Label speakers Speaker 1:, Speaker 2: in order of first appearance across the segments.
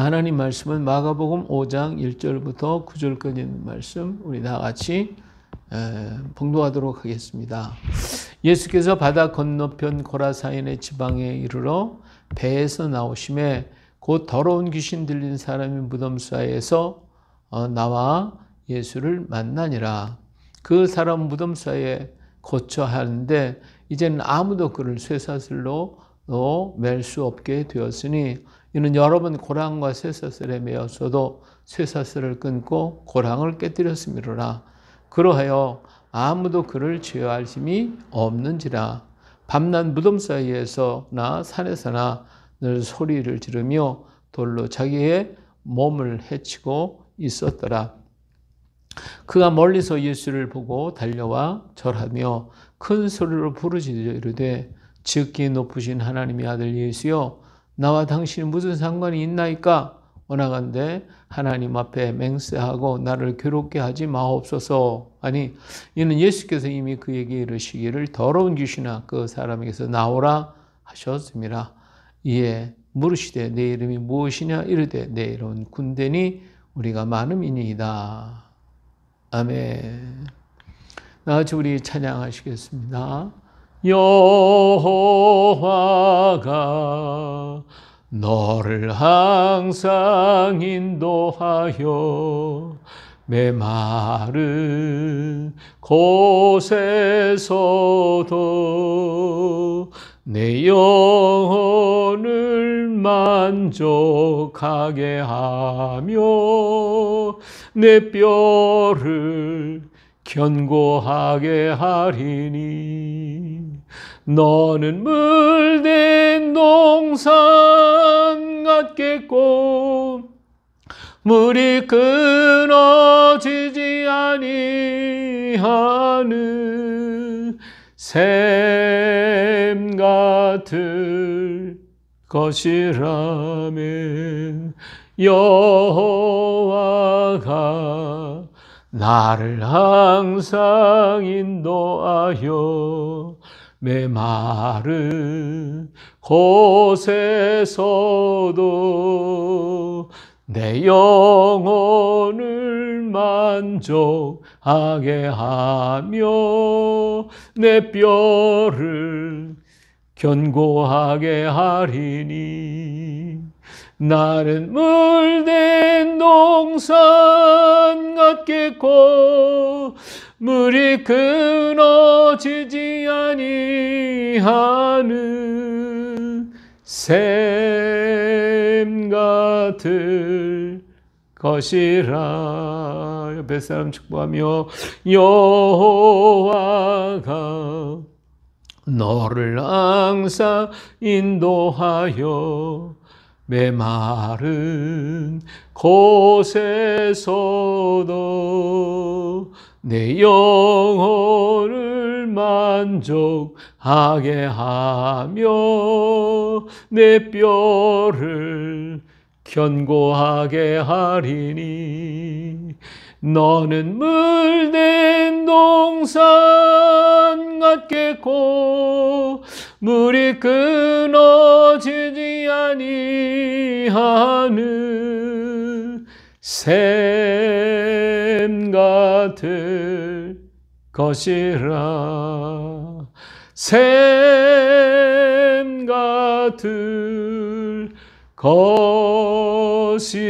Speaker 1: 하나님 말씀은 마가복음 5장 1절부터 9절까지 있는 말씀 우리 다 같이 봉독하도록 하겠습니다. 예수께서 바다 건너편 고라사인의 지방에 이르러 배에서 나오심에 곧 더러운 귀신 들린 사람이 무덤 사이에서 어, 나와 예수를 만나니라. 그 사람 무덤 사이에 고쳐 하는데 이제는 아무도 그를 쇠사슬로 멜수 어, 없게 되었으니 이는 여러분 고랑과 쇠사슬에 매어서도 쇠사슬을 끊고 고랑을 깨뜨렸음이로라. 그러하여 아무도 그를 제어할 힘이 없는지라. 밤낮 무덤 사이에서나 산에서나 늘 소리를 지르며 돌로 자기의 몸을 해치고 있었더라. 그가 멀리서 예수를 보고 달려와 절하며 큰 소리로 부르짖어 이르되 즉히 높으신 하나님의 아들 예수여 나와 당신이 무슨 상관이 있나이까? 원하건대 하나님 앞에 맹세하고 나를 괴롭게 하지 마옵소서. 아니 이는 예수께서 이미 그에게 이르시기를 더러운 귀신아 그 사람에게서 나오라 하셨습니다. 이에 물으시되 내 이름이 무엇이냐 이르되 내 이름은 군대니 우리가 많음이이다 아멘. 나같이 우리 찬양하시겠습니다. 여호와가 너를 항상 인도하여 메마른 곳에서도 내 영혼을 만족하게 하며 내 뼈를 견고하게 하리니 너는 물든 농산 같겠고 물이 끊어지지 아니하는 샘 같을 것이라면 여호와가 나를 항상 인도하여 내말른 곳에서도 내 영혼을 만족하게 하며 내 뼈를 견고하게 하리니 나는 물된 농산 같겠고 물이 끊어 지지 아니하는 샘 같을 것이라 옆에 사람 축복하며 여호와가 너를 항상 인도하여 메마른 곳에서도 내 영혼을 만족하게 하며 내 뼈를 견고하게 하리니 너는 물된 동산 같겠고 물이 끊어지지 아니하는 새 받을 것이라 샘 같을 것이라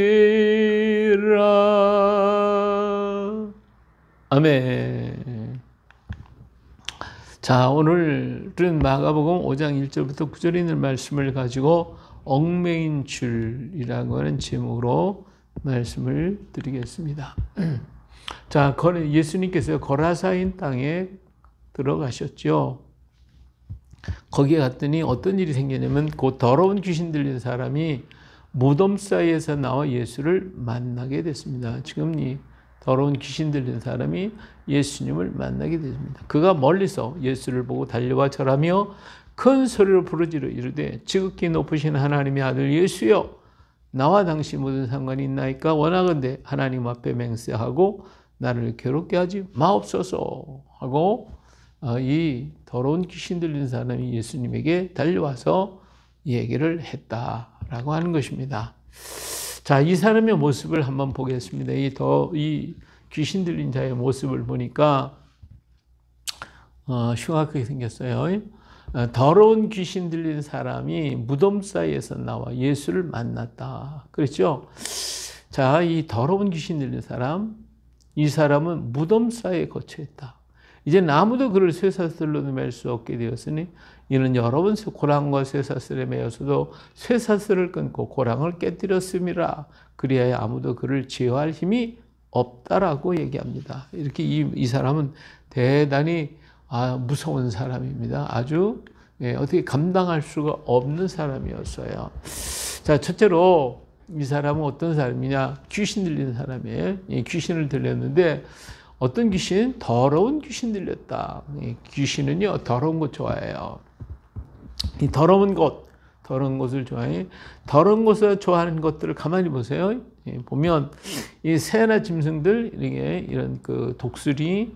Speaker 1: 아멘 자 오늘은 마가복음 5장 1절부터 9절에 있는 말씀을 가지고 얽매인 줄이라고 하는 제목으로 말씀을 드리겠습니다 자, 예수님께서 거라사인 땅에 들어가셨죠. 거기에 갔더니 어떤 일이 생기냐면 그 더러운 귀신 들린 사람이 무덤 사이에서 나와 예수를 만나게 됐습니다. 지금 이 더러운 귀신 들린 사람이 예수님을 만나게 됩니다. 그가 멀리서 예수를 보고 달려와 절하며 큰 소리로 부르짖어 이르되 지극히 높으신 하나님의 아들 예수여 나와 당신 모든 상관이 있나이까 원하건대 하나님 앞에 맹세하고 나를 괴롭게 하지 마옵소서 하고 어, 이 더러운 귀신 들린 사람이 예수님에게 달려와서 얘기를 했다라고 하는 것입니다. 자, 이 사람의 모습을 한번 보겠습니다. 이 더 이 귀신 들린 자의 모습을 보니까 어, 흉악하게 생겼어요. 어, 더러운 귀신 들린 사람이 무덤 사이에서 나와 예수를 만났다. 그렇죠? 자, 이 더러운 귀신 들린 사람, 이 사람은 무덤 사이에 거쳐있다 이제 아무도 그를 쇠사슬로 매일 수 없게 되었으니 이는 여러 번 고랑과 쇠사슬에 매여서도 쇠사슬을 끊고 고랑을 깨뜨렸음이라 그리하여 아무도 그를 제어할 힘이 없다라고 얘기합니다. 이렇게 이, 이 사람은 대단히 아, 무서운 사람입니다. 아주 예, 어떻게 감당할 수가 없는 사람이었어요. 자, 첫째로 이 사람은 어떤 사람이냐? 귀신 들린 사람이에요. 예, 귀신을 들렸는데 어떤 귀신? 더러운 귀신 들렸다. 예, 귀신은요 더러운 것 좋아해요. 이 더러운 것, 더러운 것을 좋아해. 더러운 것을 좋아하는 것들을 가만히 보세요. 예, 보면 이 새나 짐승들 이렇게 이런 그 독수리,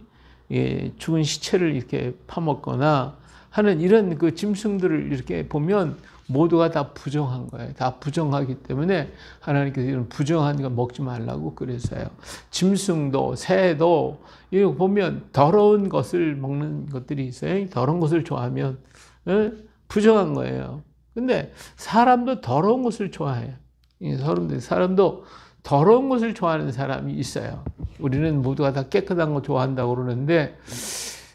Speaker 1: 예, 죽은 시체를 이렇게 파먹거나 하는 이런 그 짐승들을 이렇게 보면 모두가 다 부정한 거예요. 다 부정하기 때문에 하나님께서 이런 부정한 거 먹지 말라고 그랬어요. 짐승도 새도 이거 보면 더러운 것을 먹는 것들이 있어요. 더러운 것을 좋아하면 부정한 거예요. 근데 사람도 더러운 것을 좋아해요. 사람들 사람도 더러운 것을 좋아하는 사람이 있어요. 우리는 모두가 다 깨끗한 거 좋아한다고 그러는데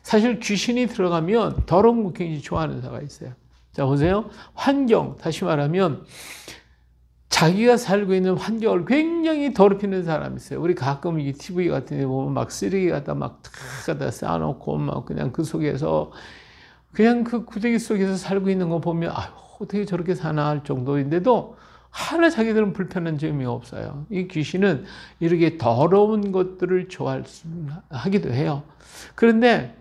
Speaker 1: 사실 귀신이 들어가면 더러운 거 굉장히 좋아하는 사람이 있어요. 자, 보세요. 환경, 다시 말하면 자기가 살고 있는 환경을 굉장히 더럽히는 사람이 있어요. 우리 가끔 이 TV 같은 데 보면 막 쓰레기 갖다 막탁 갖다 쌓아놓고 막 그냥 그 속에서 그냥 그 구덩이 속에서 살고 있는 거 보면 아유, 어떻게 저렇게 사나 할 정도인데도 하나 자기들은 불편한 점이 없어요. 이 귀신은 이렇게 더러운 것들을 좋아하기도 해요. 그런데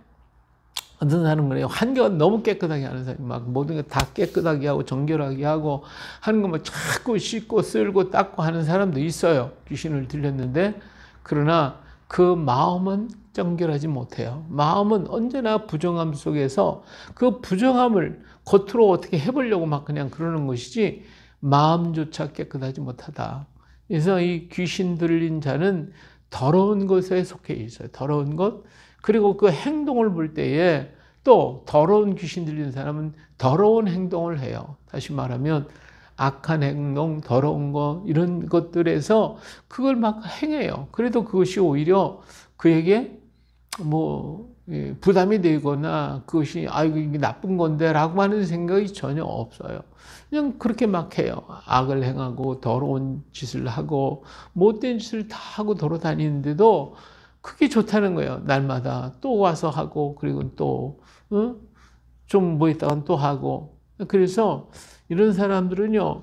Speaker 1: 어떤 사람은 그래요. 환경을 너무 깨끗하게 하는 사람이 막 모든 게 다 깨끗하게 하고 정결하게 하고 하는 것만 자꾸 씻고 쓸고 닦고 하는 사람도 있어요. 귀신을 들렸는데 그러나 그 마음은 정결하지 못해요. 마음은 언제나 부정함 속에서 그 부정함을 겉으로 어떻게 해보려고 막 그냥 그러는 것이지 마음조차 깨끗하지 못하다. 그래서 이 귀신 들린 자는 더러운 것에 속해 있어요. 더러운 것, 그리고 그 행동을 볼 때에 또 더러운 귀신 들린 사람은 더러운 행동을 해요. 다시 말하면 악한 행동, 더러운 거 이런 것들에서 그걸 막 행해요. 그래도 그것이 오히려 그에게 뭐 예, 부담이 되거나 그것이 아이고 이게 나쁜 건데라고 하는 생각이 전혀 없어요. 그냥 그렇게 막 해요. 악을 행하고 더러운 짓을 하고 못된 짓을 다 하고 돌아다니는데도 그게 좋다는 거예요. 날마다 또 와서 하고 그리고 또 좀뭐 응? 뭐 있다간 또 하고 그래서 이런 사람들은요.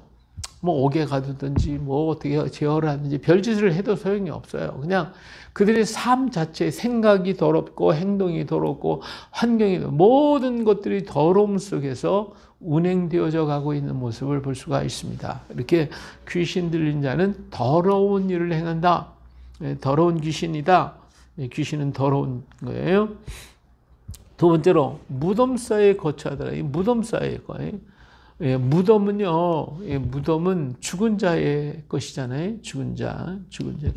Speaker 1: 뭐 옥에 가두든지 뭐 어떻게 제어를 하든지 별짓을 해도 소용이 없어요. 그냥 그들의 삶 자체에 생각이 더럽고 행동이 더럽고 환경이 모든 것들이 더러움 속에서 운행되어져 가고 있는 모습을 볼 수가 있습니다. 이렇게 귀신 들린 자는 더러운 일을 행한다. 예, 더러운 귀신이다. 귀신은 더러운 거예요. 두 번째로 무덤 사이에 거처하더라. 이 무덤 사이에 거예요. 예, 무덤은요, 예, 무덤은 죽은 자의 것이잖아요. 죽은 자, 죽은 자.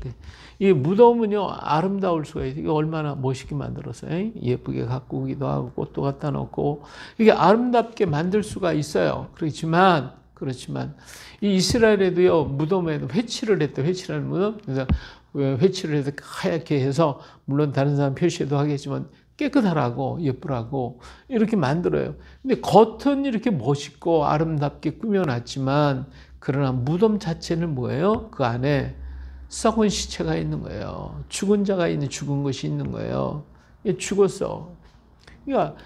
Speaker 1: 이 무덤은요, 아름다울 수가 있어요. 이게 얼마나 멋있게 만들었어요. 예쁘게 갖고 기도 하고, 꽃도 갖다 놓고, 이게 아름답게 만들 수가 있어요. 그렇지만, 그렇지만, 이 이스라엘에도요, 무덤에도 회치를 했대, 회치라는 무덤. 그래서 회치를 해서 하얗게 해서 물론 다른 사람 표시도 하겠지만 깨끗하라고 예쁘라고 이렇게 만들어요. 근데 겉은 이렇게 멋있고 아름답게 꾸며놨지만 그러나 무덤 자체는 뭐예요? 그 안에 썩은 시체가 있는 거예요. 죽은 자가 있는 죽은 것이 있는 거예요. 죽었어. 그러니까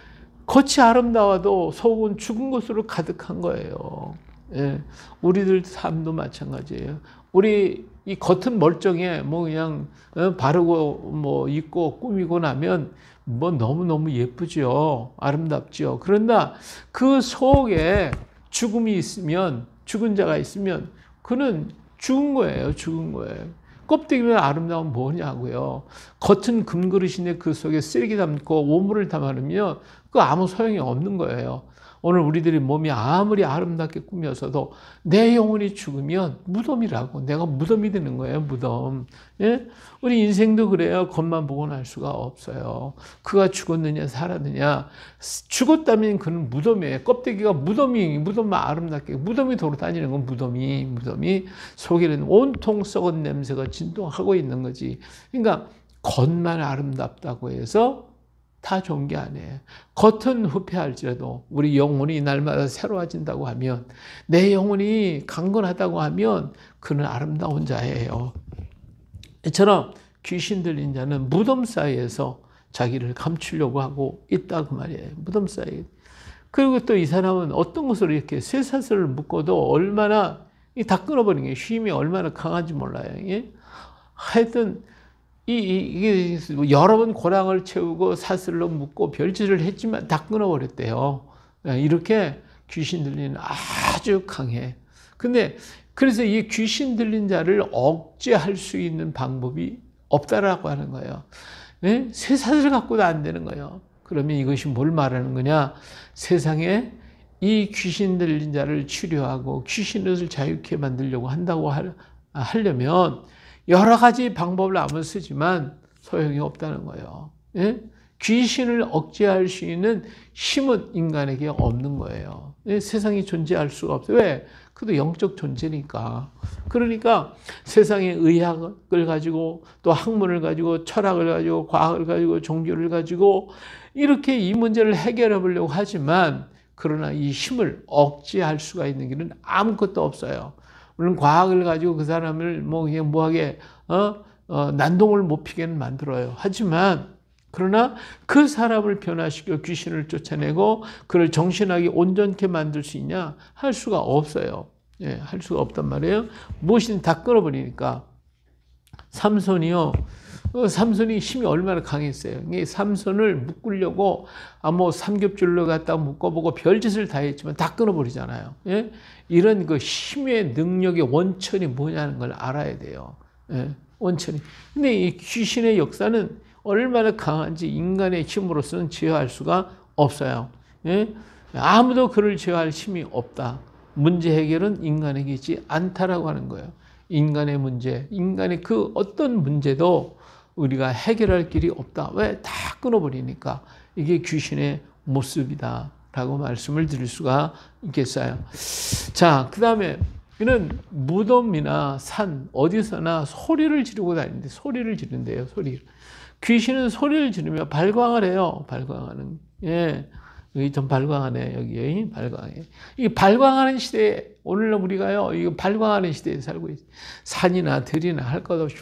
Speaker 1: 겉이 아름다워도 속은 죽은 것으로 가득한 거예요. 예. 우리들 삶도 마찬가지예요. 우리 이 겉은 멀쩡해. 뭐 그냥 어, 바르고 뭐 입고 꾸미고 나면 뭐 너무너무 예쁘죠. 아름답죠. 그러나 그 속에 죽음이 있으면 죽은 자가 있으면 그는 죽은 거예요. 죽은 거예요. 껍데기면 아름다운 뭐냐고요. 겉은 금그릇인데 그 속에 쓰레기 담고 오물을 담아놓으면 그 아무 소용이 없는 거예요. 오늘 우리들의 몸이 아무리 아름답게 꾸며서도 내 영혼이 죽으면 무덤이라고 내가 무덤이 되는 거예요. 무덤. 예? 우리 인생도 그래요. 겉만 보고날 수가 없어요. 그가 죽었느냐 살았느냐. 죽었다면 그는 무덤에 이요 껍데기가 무덤이 무덤만 아름답게 무덤이 돌아다니는 건 무덤이 무덤이 속에는 온통 썩은 냄새가 진동하고 있는 거지. 그러니까 겉만 아름답다고 해서 다 좋은 게 아니에요. 겉은 후패할지라도 우리 영혼이 날마다 새로워진다고 하면 내 영혼이 강건하다고 하면 그는 아름다운 자예요. 이처럼 귀신 들린 자는 무덤 사이에서 자기를 감추려고 하고 있다 그 말이에요. 무덤 사이. 그리고 또 이 사람은 어떤 것으로 이렇게 쇠사슬을 묶어도 얼마나 다 끊어버리는 게 힘이 얼마나 강한지 몰라요. 예? 하여튼 이, 이, 게 여러 번 고랑을 채우고 사슬로 묶고 별짓을 했지만 다 끊어버렸대요. 예, 이렇게 귀신 들리 아주 강해. 근데 그래서 이 귀신 들린 자를 억제할 수 있는 방법이 없다라고 하는 거예요. 네? 새 사슬 갖고도 안 되는 거예요. 그러면 이것이 뭘 말하는 거냐? 세상에 이 귀신 들린 자를 치료하고 귀신을 자유케 만들려고 한다고 하려면 여러 가지 방법을 아무 쓰지만 소용이 없다는 거예요. 예? 귀신을 억제할 수 있는 힘은 인간에게 없는 거예요. 예? 세상이 존재할 수가 없어요. 왜? 그도 영적 존재니까. 그러니까 세상의 의학을 가지고 또 학문을 가지고 철학을 가지고 과학을 가지고 종교를 가지고 이렇게 이 문제를 해결해 보려고 하지만 그러나 이 힘을 억제할 수가 있는 길은 아무것도 없어요. 물론 과학을 가지고 그 사람을 뭐 그냥 뭐하게 어? 어, 난동을 못피게 만들어요. 하지만 그러나 그 사람을 변화시켜 귀신을 쫓아내고 그를 정신하게 온전케 만들 수 있냐? 할 수가 없어요. 예, 할 수가 없단 말이에요. 무엇이든 다 끌어버리니까. 삼손이요. 어, 삼손이 힘이 얼마나 강했어요. 삼손을 묶으려고 아뭐 삼겹줄로 갖다 묶어보고 별짓을 다 했지만 다 끊어버리잖아요. 예? 이런 그 힘의 능력의 원천이 뭐냐는 걸 알아야 돼요. 예? 원천이. 근데 이 귀신의 역사는 얼마나 강한지 인간의 힘으로서는 제어할 수가 없어요. 예? 아무도 그를 제어할 힘이 없다. 문제 해결은 인간에게 있지 않다라고 하는 거예요. 인간의 문제, 인간의 그 어떤 문제도 우리가 해결할 길이 없다. 왜? 다 끊어버리니까 이게 귀신의 모습이다. 라고 말씀을 드릴 수가 있겠어요. 자, 그 다음에 이는 무덤이나 산, 어디서나 소리를 지르고 다니는데 소리를 지른대요, 소리 귀신은 소리를 지르며 발광을 해요, 발광하는. 예. 여기 좀 발광하네, 여기. 발광해. 이 발광하는 시대에, 오늘날 우리가요, 이 발광하는 시대에 살고 있어요. 산이나 들이나 할 것 없이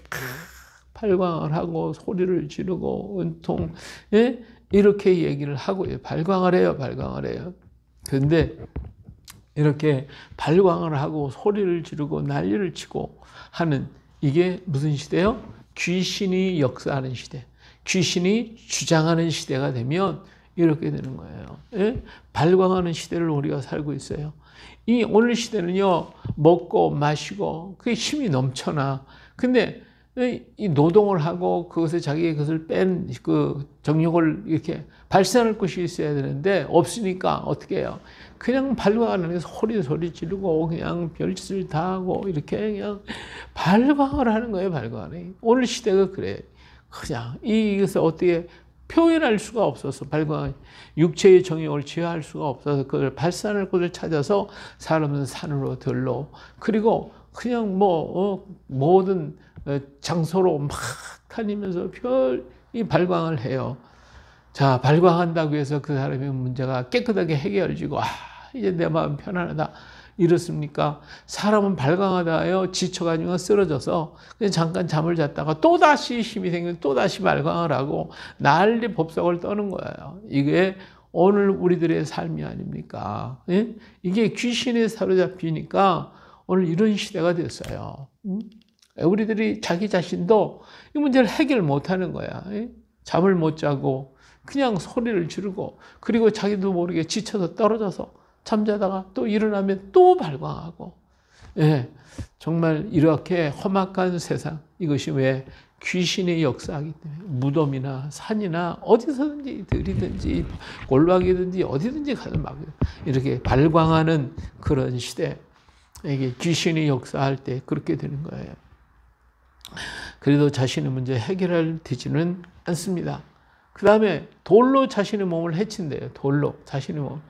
Speaker 1: 발광을 하고 소리를 지르고 은통 예? 이렇게 얘기를 하고요. 예, 발광을 해요. 발광을 해요. 근데 이렇게 발광을 하고 소리를 지르고 난리를 치고 하는 이게 무슨 시대요? 귀신이 역사하는 시대. 귀신이 주장하는 시대가 되면 이렇게 되는 거예요. 예? 발광하는 시대를 우리가 살고 있어요. 이 오늘 시대는요, 먹고 마시고 그게 힘이 넘쳐나. 근데 이 노동을 하고 그것에 자기의 것을 뺀 그 정욕을 이렇게 발산할 것이 있어야 되는데 없으니까 어떻게 해요? 그냥 발광하는 게 소리 소리 지르고 그냥 별짓을 다 하고 이렇게 그냥 발광을 하는 거예요 발광이 오늘 시대가 그래 그냥 이것을 어떻게 표현할 수가 없어서 발광 육체의 정욕을 제어할 수가 없어서 그걸 발산할 곳을 찾아서 사람은 산으로 들로 그리고 그냥 뭐 어, 모든 어, 장소로 막 다니면서 별이 발광을 해요. 자, 발광한다고 해서 그 사람의 문제가 깨끗하게 해결되고, 아, 이제 내 마음 편안하다. 이렇습니까? 사람은 발광하다요 지쳐가지고 쓰러져서 그냥 잠깐 잠을 잤다가 또다시 힘이 생겨 또다시 발광을 하고 난리 법석을 떠는 거예요. 이게 오늘 우리들의 삶이 아닙니까? 예? 이게 귀신에 사로잡히니까 오늘 이런 시대가 됐어요. 응? 음? 우리들이 자기 자신도 이 문제를 해결 못하는 거야. 잠을 못 자고 그냥 소리를 지르고 그리고 자기도 모르게 지쳐서 떨어져서 잠자다가 또 일어나면 또 발광하고 예, 정말 이렇게 험악한 세상 이것이 왜 귀신의 역사하기 때문에 무덤이나 산이나 어디서든지 들이든지 골방이든지 어디든지 가서 막 이렇게 발광하는 그런 시대 이게 귀신이 역사할 때 그렇게 되는 거예요. 그래도 자신의 문제 해결할 되지는 않습니다. 그 다음에 돌로 자신의 몸을 해친대요. 돌로 자신의 몸.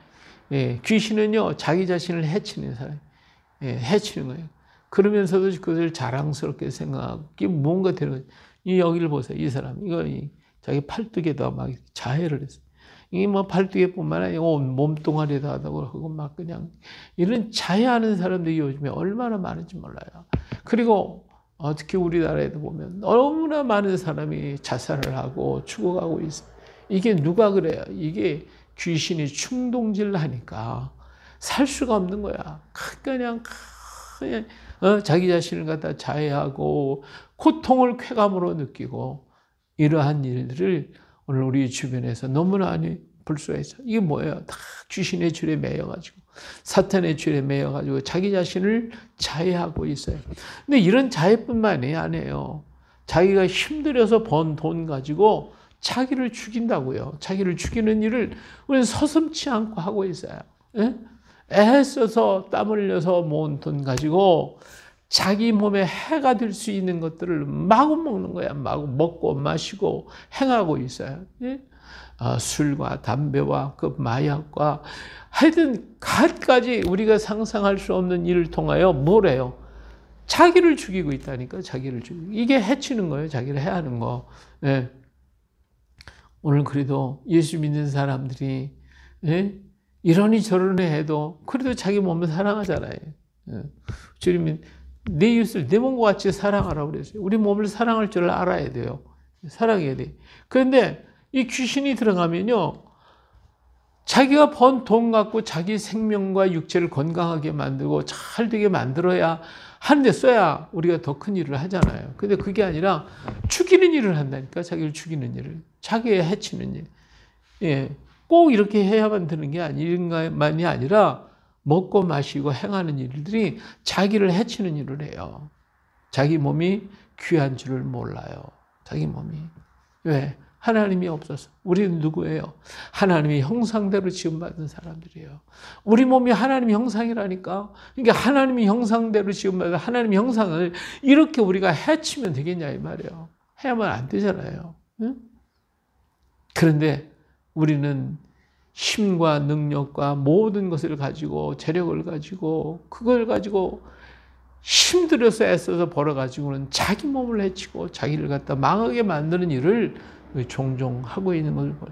Speaker 1: 예, 귀신은요 자기 자신을 해치는 사람, 예, 해치는 거예요. 그러면서도 그것을 자랑스럽게 생각하고 이게 뭔가 되는 이 여기를 보세요. 이 사람 이거 이, 자기 팔뚝에다 막 자해를 했어요. 이게 뭐 팔뚝에뿐만 아니라 몸뚱아리도 하다고 하고 막 그냥 이런 자해하는 사람들이 요즘에 얼마나 많은지 몰라요. 그리고 어, 특히 우리나라에도 보면 너무나 많은 사람이 자살을 하고 죽어가고 있어요. 이게 누가 그래요? 이게 귀신이 충동질 하니까 살 수가 없는 거야. 그냥, 그냥 어? 자기 자신을 갖다 자해하고 고통을 쾌감으로 느끼고 이러한 일들을 오늘 우리 주변에서 너무나 많이 불소에서 이게 뭐예요? 다 귀신의 줄에 매여가지고 사탄의 줄에 매여가지고 자기 자신을 자해하고 있어요. 근데 이런 자해뿐만이 아니에요. 자기가 힘들여서 번 돈 가지고 자기를 죽인다고요. 자기를 죽이는 일을 우리는 서슴치 않고 하고 있어요. 예? 애써서 땀 흘려서 모은 돈 가지고 자기 몸에 해가 될 수 있는 것들을 마구 먹는 거야. 마구 먹고 마시고 행하고 있어요. 예? 아, 술과 담배와 그 마약과 하여튼 갖가지 우리가 상상할 수 없는 일을 통하여 뭘래요 자기를 죽이고 있다니까 자기를 죽이 이게 해치는 거예요 자기를 해하는 거 예. 오늘 그래도 예수 믿는 사람들이 예? 이러니 저러니 해도 그래도 자기 몸을 사랑하잖아요 예. 주님이 내 이웃을 내 몸과 같이 사랑하라고 그랬어요 우리 몸을 사랑할 줄 알아야 돼요 사랑해야 돼 그런데 이 귀신이 들어가면요. 자기가 번 돈 갖고 자기 생명과 육체를 건강하게 만들고 잘 되게 만들어야 하는데 써야 우리가 더 큰 일을 하잖아요. 근데 그게 아니라 죽이는 일을 한다니까. 자기를 죽이는 일을. 자기 해치는 일. 예. 꼭 이렇게 해야만 되는 게 아닌가만이 아니라 먹고 마시고 행하는 일들이 자기를 해치는 일을 해요. 자기 몸이 귀한 줄을 몰라요. 자기 몸이. 왜? 하나님이 없어서 우리는 누구예요? 하나님의 형상대로 지음받은 사람들이에요. 우리 몸이 하나님의 형상이라니까. 그러니까 하나님의 형상대로 지음받은 하나님의 형상을 이렇게 우리가 해치면 되겠냐 이 말이에요. 해야만 안 되잖아요. 응? 그런데 우리는 힘과 능력과 모든 것을 가지고 재력을 가지고 그걸 가지고 힘들여서 애써서 벌어가지고는 자기 몸을 해치고 자기를 갖다 망하게 만드는 일을 종종 하고 있는 것을 보여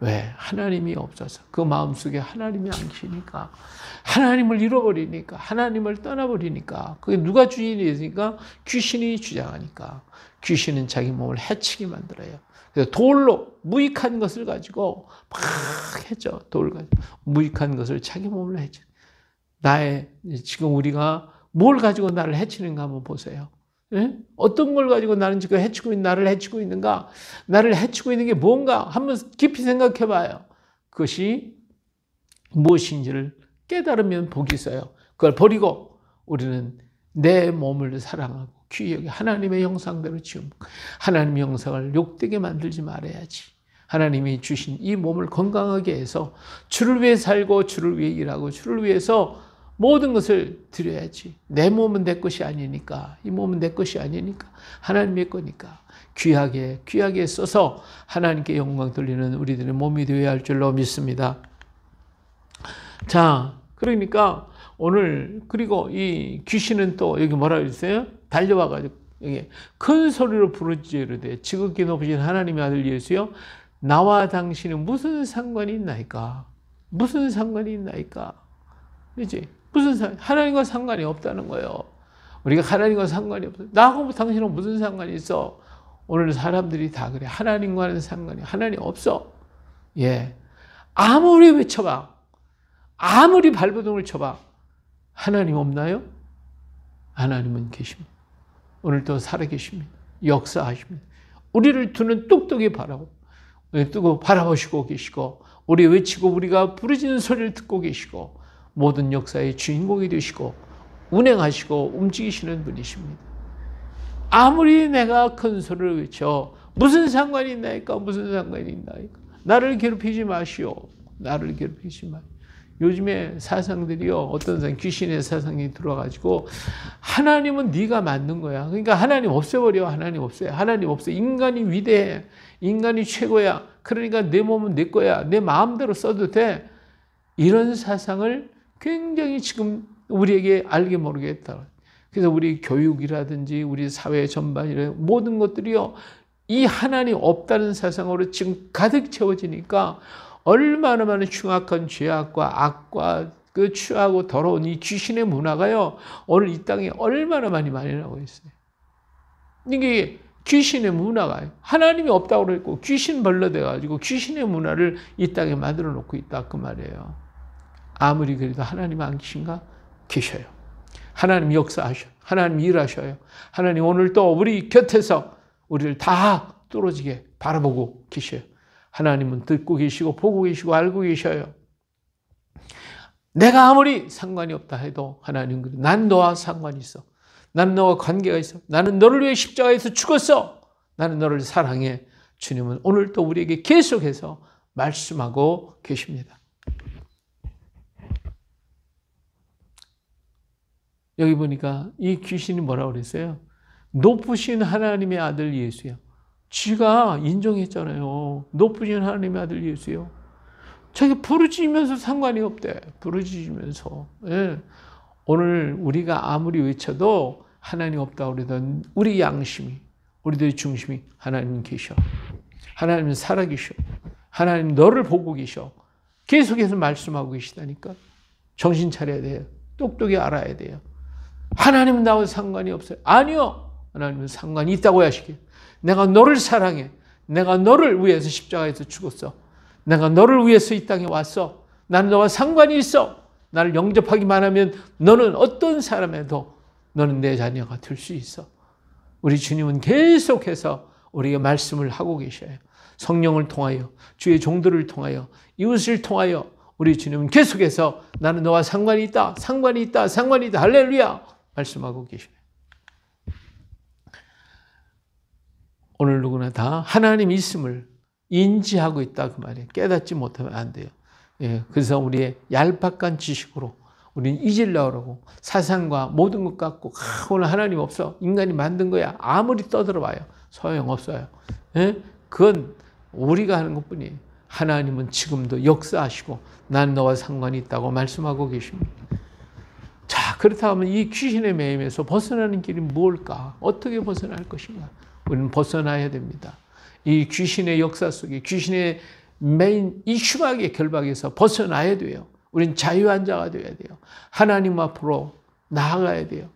Speaker 1: 왜? 하나님이 없어서 그 마음속에 하나님이 안 계시니까 하나님을 잃어버리니까 하나님을 떠나버리니까 그게 누가 주인이 되니까 귀신이 주장하니까 귀신은 자기 몸을 해치게 만들어요. 그래서 돌로 무익한 것을 가지고 막 해쳐 돌 가지고 무익한 것을 자기 몸을 해쳐 나의 지금 우리가 뭘 가지고 나를 해치는가 한번 보세요. 예? 어떤 걸 가지고 나는 지금 해치고 있는 나를 해치고 있는가? 나를 해치고 있는 게 뭔가? 한번 깊이 생각해 봐요. 그것이 무엇인지를 깨달으면 복이 있어요. 그걸 버리고 우리는 내 몸을 사랑하고 귀히 여 하나님의 형상대로 지음. 하나님의 형상을 욕되게 만들지 말아야지. 하나님이 주신 이 몸을 건강하게 해서 주를 위해 살고 주를 위해 일하고 주를 위해서 모든 것을 드려야지. 내 몸은 내 것이 아니니까. 이 몸은 내 것이 아니니까. 하나님의 거니까. 귀하게, 귀하게 써서 하나님께 영광 돌리는 우리들의 몸이 되어야 할 줄로 믿습니다. 자, 그러니까 오늘, 그리고 이 귀신은 또 여기 뭐라 그랬어요? 달려와가지고, 여기 큰 소리로 부르지로 돼. 지극히 높으신 하나님의 아들 예수여, 나와 당신은 무슨 상관이 있나이까? 무슨 상관이 있나이까? 그지? 무슨 상 하나님과 상관이 없다는 거예요. 우리가 하나님과 상관이 없어. 나하고 당신은 무슨 상관이 있어? 오늘 사람들이 다 그래. 하나님과는 상관이 하나님 없어. 예. 아무리 외쳐봐. 아무리 발버둥을 쳐봐. 하나님 없나요? 하나님은 계십니다. 오늘도 살아계십니다. 역사하십니다. 우리를 두는 똑똑히 바라고, 뜨고 바라보시고 계시고, 우리 외치고 우리가 부르짖는 소리를 듣고 계시고, 모든 역사의 주인공이 되시고 운행하시고 움직이시는 분이십니다. 아무리 내가 큰 소리를 외쳐 무슨 상관이 있나이까 무슨 상관이 있나이까 나를 괴롭히지 마시오. 나를 괴롭히지 마. 요즘에 사상들이요 어떤 사상 귀신의 사상이 들어가지고 하나님은 네가 만든 거야. 그러니까 하나님 없애버려. 하나님 없애. 하나님 없애. 인간이 위대해. 인간이 최고야. 그러니까 내 몸은 내 거야. 내 마음대로 써도 돼. 이런 사상을 굉장히 지금 우리에게 알게 모르게 했라 그래서 우리 교육이라든지 우리 사회 전반이라든 모든 것들이요. 이 하나님 없다는 세상으로 지금 가득 채워지니까 얼마나 많은 흉악한 죄악과 악과 그 추하고 더러운 이 귀신의 문화가요. 오늘 이 땅에 얼마나 많이 마련하고 있어요. 이게 귀신의 문화가 하나님이 없다고 그고 귀신 벌러돼가지고 귀신의 문화를 이 땅에 만들어 놓고 있다 그 말이에요. 아무리 그래도 하나님 안 계신가? 계셔요. 하나님 역사하셔. 하나님 일하셔요. 하나님 오늘 또 우리 곁에서 우리를 다 뚫어지게 바라보고 계셔요. 하나님은 듣고 계시고 보고 계시고 알고 계셔요. 내가 아무리 상관이 없다 해도 하나님 그난 너와 상관이 있어. 난 너와 관계가 있어. 나는 너를 위해 십자가에서 죽었어. 나는 너를 사랑해. 주님은 오늘도 우리에게 계속해서 말씀하고 계십니다. 여기 보니까 이 귀신이 뭐라 고 그랬어요? 높으신 하나님의 아들 예수야. 쥐가 인정했잖아요. 높으신 하나님의 아들 예수요. 자기 부르짖으면서 상관이 없대. 부르짖으면서. 예. 오늘 우리가 아무리 외쳐도 하나님 없다 그러던 우리 양심이, 우리들의 중심이 하나님 계셔. 하나님 살아계셔. 하나님 너를 보고 계셔. 계속해서 말씀하고 계시다니까. 정신 차려야 돼요. 똑똑히 알아야 돼요. 하나님은 나와 상관이 없어요. 아니요. 하나님은 상관이 있다고 하시게. 내가 너를 사랑해. 내가 너를 위해서 십자가에서 죽었어. 내가 너를 위해서 이 땅에 왔어. 나는 너와 상관이 있어. 나를 영접하기만 하면 너는 어떤 사람에도 너는 내 자녀가 될 수 있어. 우리 주님은 계속해서 우리에 말씀을 하고 계셔요. 성령을 통하여, 주의 종들을 통하여, 이웃을 통하여 우리 주님은 계속해서 나는 너와 상관이 있다, 상관이 있다, 상관이 있다, 할렐루야! 말씀하고 계시네 오늘 누구나 다 하나님 있음을 인지하고 있다 그 말이에요. 깨닫지 못하면 안 돼요. 예, 그래서 우리의 얄팍한 지식으로 우리는 잊으려고 사상과 모든 것 갖고 아, 오늘 하나님 없어 인간이 만든 거야 아무리 떠들어봐요 소용 없어요. 예? 그건 우리가 하는 것뿐이에요. 하나님은 지금도 역사하시고 난 너와 상관이 있다고 말씀하고 계십니다. 그렇다면 이 귀신의 매임에서 벗어나는 길이 뭘까 어떻게 벗어날 것인가? 우리는 벗어나야 됩니다. 이 귀신의 역사 속에 귀신의 메인 이 흉악의 결박에서 벗어나야 돼요. 우린 자유한 자가 되어야 돼요. 하나님 앞으로 나아가야 돼요.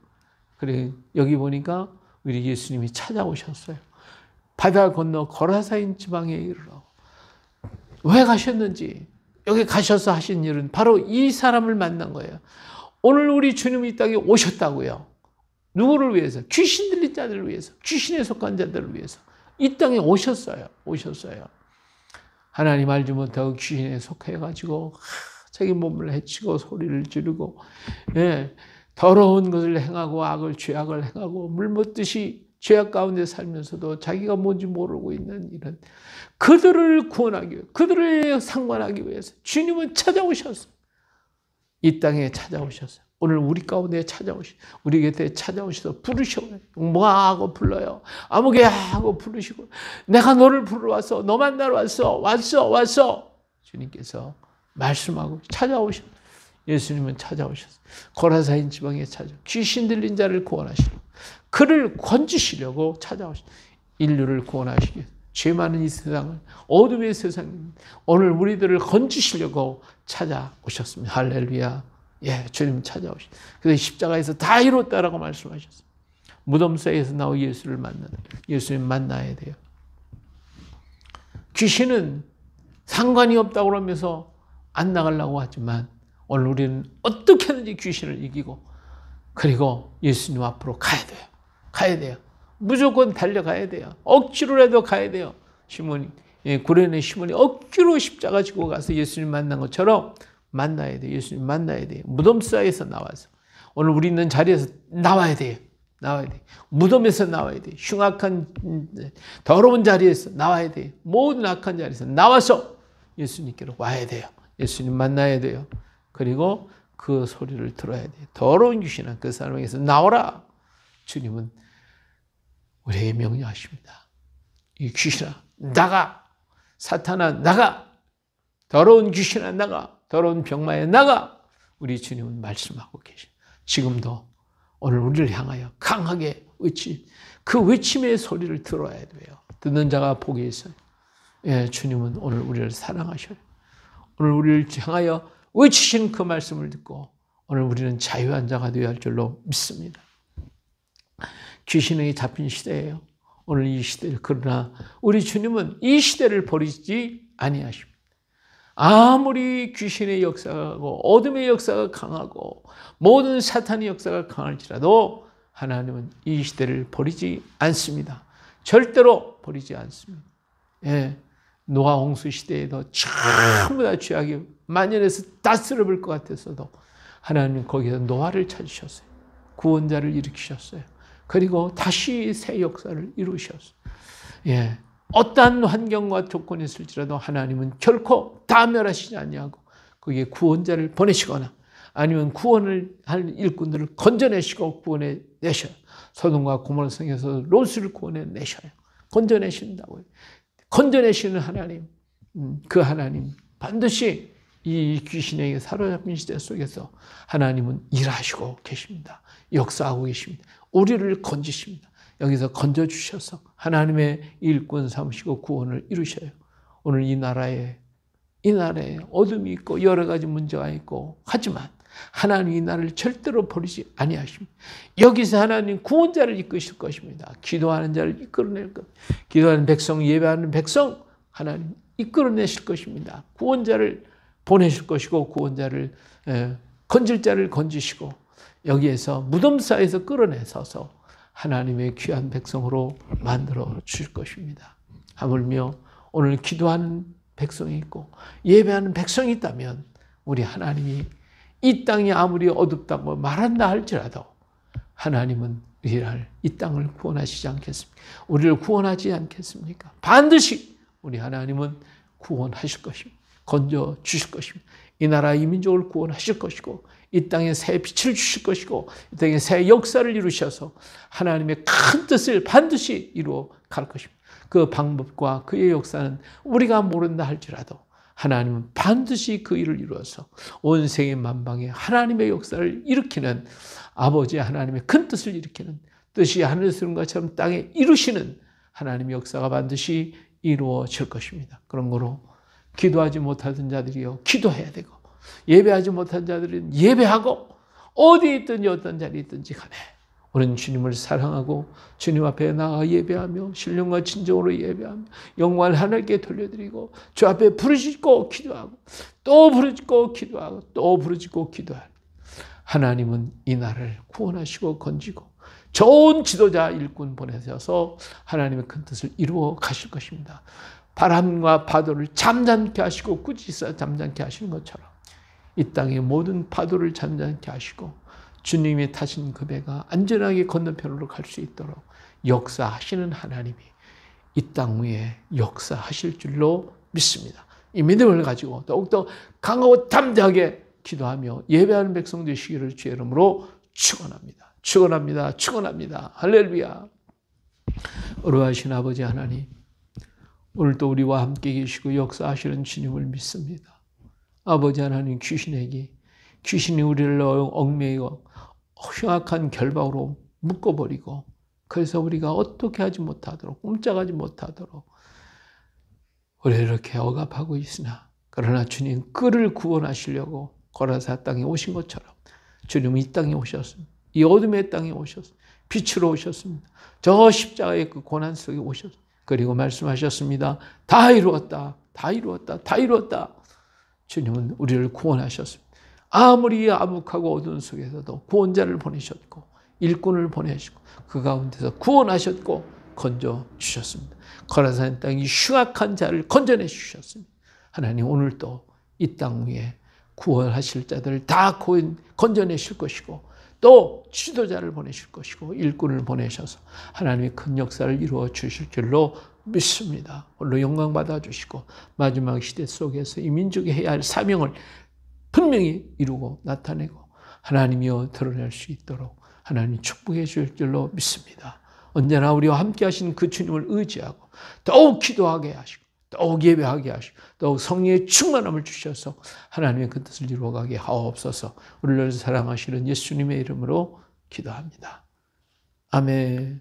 Speaker 1: 그래 여기 보니까 우리 예수님이 찾아오셨어요. 바다 건너 거라사인 지방에 이르러 왜 가셨는지 여기 가셔서 하신 일은 바로 이 사람을 만난 거예요. 오늘 우리 주님이 이 땅에 오셨다고요. 누구를 위해서? 귀신 들린 자들을 위해서, 귀신에 속한 자들을 위해서 이 땅에 오셨어요. 오셨어요. 하나님 알지 못하고 귀신에 속해가지고 자기 몸을 해치고 소리를 지르고 예, 더러운 것을 행하고 악을 죄악을 행하고 물못듯이 죄악 가운데 살면서도 자기가 뭔지 모르고 있는 이런 그들을 구원하기 위해 그들을 상관하기 위해서 주님은 찾아오셨어요. 이 땅에 찾아오셔서 오늘 우리 가운데 찾아오시, 우리 곁에 찾아오셔서 부르셔. 뭐하고 불러요? 아무개 하고 부르시고, 내가 너를 불러왔어. 너 만나러 왔어. 왔어. 왔어. 주님께서 말씀하고 찾아오셨 예수님은 찾아오셨어. 고라사인 지방에 찾아. 귀신 들린 자를 구원하시고, 그를 건지시려고 찾아오셨 인류를 구원하시기 죄 많은 이세상을 어둠의 세상 오늘 우리들을 건지시려고 찾아오셨습니다. 할렐루야. 예, 주님 찾아오시. 그래서 십자가에서 다 이뤘다라고 말씀하셨습니 무덤 사에서 나오 예수를 만나 예수님 만나야 돼요. 귀신은 상관이 없다고 그러면서 안 나가려고 하지만 오늘 우리는 어떻게든지 귀신을 이기고 그리고 예수님 앞으로 가야 돼요. 가야 돼요. 무조건 달려가야 돼요. 억지로라도 가야 돼요. 시몬이 예, 고려의 시몬이 억지로 십자가 지고 가서 예수님 만난 것처럼 만나야 돼. 예수님 만나야 돼. 무덤 사이에서 나와서 오늘 우리 있는 자리에서 나와야 돼요. 나와야 돼. 무덤에서 나와야 돼. 흉악한 음, 더러운 자리에서 나와야 돼. 모든 악한 자리에서 나와서 예수님께로 와야 돼요. 예수님 만나야 돼요. 그리고 그 소리를 들어야 돼. 더러운 귀신아 그 사람에게서 나오라. 주님은 우리에게 명령하십니다. 이 귀신아, 나가! 사탄아, 나가! 더러운 귀신아, 나가! 더러운 병마에 나가! 우리 주님은 말씀하고 계신 지금도 오늘 우리를 향하여 강하게 외치, 그 외침의 소리를 들어야 돼요. 듣는 자가 복이 있어요. 예, 주님은 오늘 우리를 사랑하셔요. 오늘 우리를 향하여 외치신 그 말씀을 듣고 오늘 우리는 자유한 자가 되어야 할 줄로 믿습니다. 귀신에게 잡힌 시대예요. 오늘 이 시대 그러나 우리 주님은 이 시대를 버리지 아니하십니다. 아무리 귀신의 역사하고 어둠의 역사가 강하고 모든 사탄의 역사가 강할지라도 하나님은 이 시대를 버리지 않습니다. 절대로 버리지 않습니다. 예. 노아 홍수 시대에도 전부 다 죄악이 만연해서 다스려볼 것 같았어도 하나님 거기서 노아를 찾으셨어요. 구원자를 일으키셨어요. 그리고 다시 새 역사를 이루셨어. 예. 어떠 환경과 조건이 있을지라도 하나님은 결코 다 멸하시지 않냐고 거기 구원자를 보내시거나 아니면 구원을 할 일꾼들을 건져내시고 구원해 내셔요. 소동과 고모성에서 롯을 구원해 내셔요. 건져내신다고요. 건져내시는 하나님, 음, 그 하나님 반드시 이 귀신에게 사로잡힌 시대 속에서 하나님은 일하시고 계십니다. 역사하고 계십니다. 우리를 건지십니다. 여기서 건져주셔서 하나님의 일꾼 삼시고 구원을 이루셔요. 오늘 이 나라에, 이 나라에 어둠이 있고 여러 가지 문제가 있고, 하지만 하나님이 나를 절대로 버리지 아니하십니다. 여기서 하나님 구원자를 이끄실 것입니다. 기도하는 자를 이끌어낼 것. 기도하는 백성, 예배하는 백성, 하나님 이끌어내실 것입니다. 구원자를 보내실 것이고, 구원자를, 건질 자를 건지시고, 여기에서 무덤 사이에서 끌어내서서 하나님의 귀한 백성으로 만들어 주실 것입니다. 하물며 오늘 기도하는 백성이 있고 예배하는 백성이 있다면 우리 하나님이 이 땅이 아무리 어둡다고 뭐 말한다 할지라도 하나님은 우리를 이 땅을 구원하시지 않겠습니까? 우리를 구원하지 않겠습니까? 반드시 우리 하나님은 구원하실 것입니다. 건져 주실 것입니다. 이 나라 이민족을 구원하실 것이고 이 땅에 새 빛을 주실 것이고 이 땅에 새 역사를 이루셔서 하나님의 큰 뜻을 반드시 이루어 갈 것입니다. 그 방법과 그의 역사는 우리가 모른다 할지라도 하나님은 반드시 그 일을 이루어서 온 세계 만방에 하나님의 역사를 일으키는 아버지 하나님의 큰 뜻을 일으키는 뜻이 하늘에서 이 것처럼 땅에 이루시는 하나님의 역사가 반드시 이루어질 것입니다. 그런 거로 기도하지 못하던 자들이요 기도해야 되고 예배하지 못한 자들은 예배하고 어디 있든지 어떤 자리에 있든지 간에 우리는 주님을 사랑하고 주님 앞에 나가 예배하며 신령과 진정으로 예배하며 영광을 하나님께 돌려드리고 주 앞에 부르짖고 기도하고 또 부르짖고 기도하고 또 부르짖고 기도하는 하나님은 이 나라를 구원하시고 건지고 좋은 지도자 일꾼 보내셔서 하나님의 큰 뜻을 이루어 가실 것입니다. 바람과 파도를 잠잠케 하시고 꾸짖어 잠잠케 하시는 것처럼 이 땅의 모든 파도를 잠잠케 하시고 주님이 타신 그 배가 안전하게 건너편으로 갈 수 있도록 역사하시는 하나님이 이 땅 위에 역사하실 줄로 믿습니다. 이 믿음을 가지고 더욱더 강하고 담대하게 기도하며 예배하는 백성 되시기를 주의 이름으로 축원합니다. 축원합니다. 축원합니다. 할렐루야. 의로하신 아버지 하나님, 오늘도 우리와 함께 계시고 역사하시는 주님을 믿습니다. 아버지 하나님 귀신에게 귀신이 우리를 얽매이고 흉악한 결박으로 묶어버리고 그래서 우리가 어떻게 하지 못하도록 꼼짝하지 못하도록 우리를 이렇게 억압하고 있으나 그러나 주님 끄를 구원하시려고 고라사 땅에 오신 것처럼 주님 이 땅에 오셨습니다. 이 어둠의 땅에 오셨습니다. 빛으로 오셨습니다. 저 십자가의 그 고난 속에 오셨습니다. 그리고 말씀하셨습니다. 다 이루었다. 다 이루었다. 다 이루었다. 주님은 우리를 구원하셨습니다. 아무리 암흑하고 어두운 속에서도 구원자를 보내셨고 일꾼을 보내시고 그 가운데서 구원하셨고 건져 주셨습니다. 거라산 땅이 흉악한 자를 건져내 주셨습니다. 하나님 오늘도 이 땅 위에 구원하실 자들 다 건져내실 것이고 또 지도자를 보내실 것이고 일꾼을 보내셔서 하나님의 큰 역사를 이루어 주실 줄로 믿습니다. 오늘 영광 받아주시고 마지막 시대 속에서 이 민족이 해야 할 사명을 분명히 이루고 나타내고 하나님이여 드러낼 수 있도록 하나님 축복해 줄 줄로 믿습니다. 언제나 우리와 함께 하신 그 주님을 의지하고 더욱 기도하게 하시고 더욱 예배하게 하시고 더욱 성령의 충만함을 주셔서 하나님의 그 뜻을 이루어가게 하옵소서 우리를 사랑하시는 예수님의 이름으로 기도합니다. 아멘.